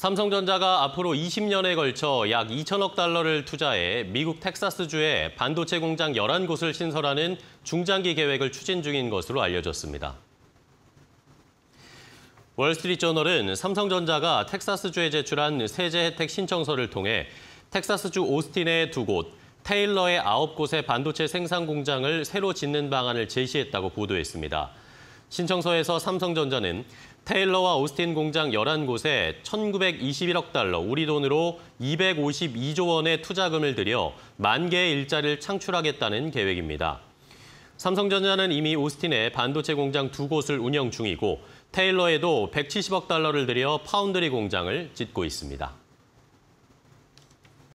삼성전자가 앞으로 20년에 걸쳐 약 2천억 달러를 투자해 미국 텍사스주에 반도체 공장 11곳을 신설하는 중장기 계획을 추진 중인 것으로 알려졌습니다. 월스트리트저널은 삼성전자가 텍사스주에 제출한 세제 혜택 신청서를 통해 텍사스주 오스틴의 두 곳, 테일러의 9곳의 반도체 생산 공장을 새로 짓는 방안을 제시했다고 보도했습니다. 신청서에서 삼성전자는 테일러와 오스틴 공장 11곳에 1,921억 달러, 우리 돈으로 252조 원의 투자금을 들여 만 개의 일자를 창출하겠다는 계획입니다. 삼성전자는 이미 오스틴에 반도체 공장 두 곳을 운영 중이고 테일러에도 170억 달러를 들여 파운드리 공장을 짓고 있습니다.